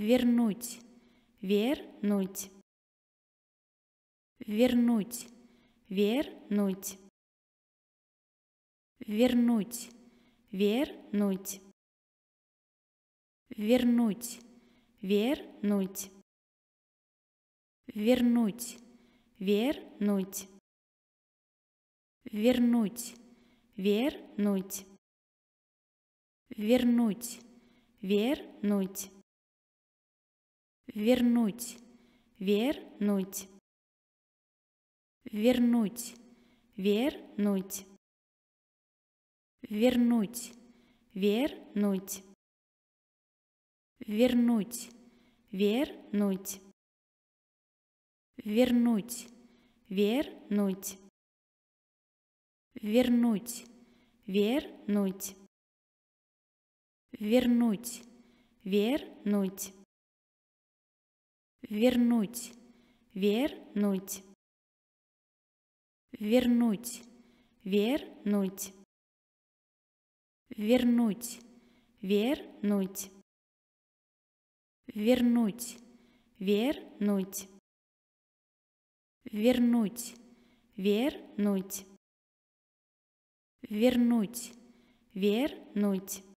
вернуть, вернуть, вернуть, вернуть, вернуть, вернуть, вернуть, вернуть, вернуть, вернуть, вернуть, вернуть, вернуть, вернуть вернуть, вернуть, вернуть, вернуть, вернуть, вернуть, вернуть, вернуть, вернуть, вернуть, вернуть, вернуть, вернуть, вернуть вернуть, вернуть, вернуть, вернуть, вернуть, вернуть, вернуть, вернуть, вернуть, вернуть, вернуть, вернуть.